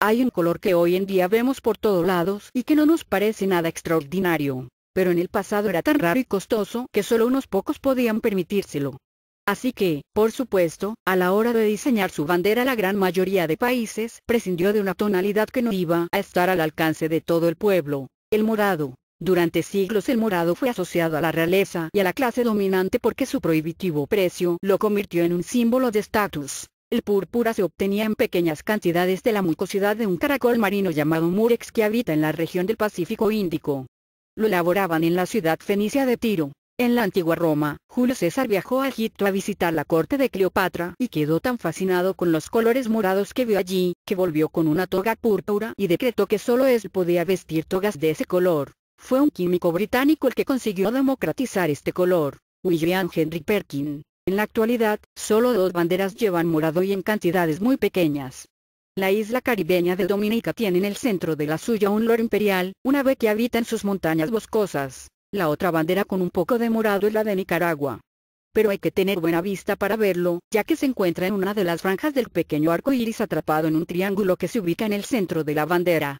Hay un color que hoy en día vemos por todos lados y que no nos parece nada extraordinario, pero en el pasado era tan raro y costoso que solo unos pocos podían permitírselo. Así que, por supuesto, a la hora de diseñar su bandera la gran mayoría de países prescindió de una tonalidad que no iba a estar al alcance de todo el pueblo, el morado. Durante siglos el morado fue asociado a la realeza y a la clase dominante porque su prohibitivo precio lo convirtió en un símbolo de estatus. El púrpura se obtenía en pequeñas cantidades de la mucosidad de un caracol marino llamado murex que habita en la región del Pacífico Índico. Lo elaboraban en la ciudad fenicia de Tiro. En la antigua Roma, Julio César viajó a Egipto a visitar la corte de Cleopatra y quedó tan fascinado con los colores morados que vio allí, que volvió con una toga púrpura y decretó que solo él podía vestir togas de ese color. Fue un químico británico el que consiguió democratizar este color, William Henry Perkin. En la actualidad, solo dos banderas llevan morado y en cantidades muy pequeñas. La isla caribeña de Dominica tiene en el centro de la suya un loro imperial, una ave que habita en sus montañas boscosas. La otra bandera con un poco de morado es la de Nicaragua. Pero hay que tener buena vista para verlo, ya que se encuentra en una de las franjas del pequeño arco iris atrapado en un triángulo que se ubica en el centro de la bandera.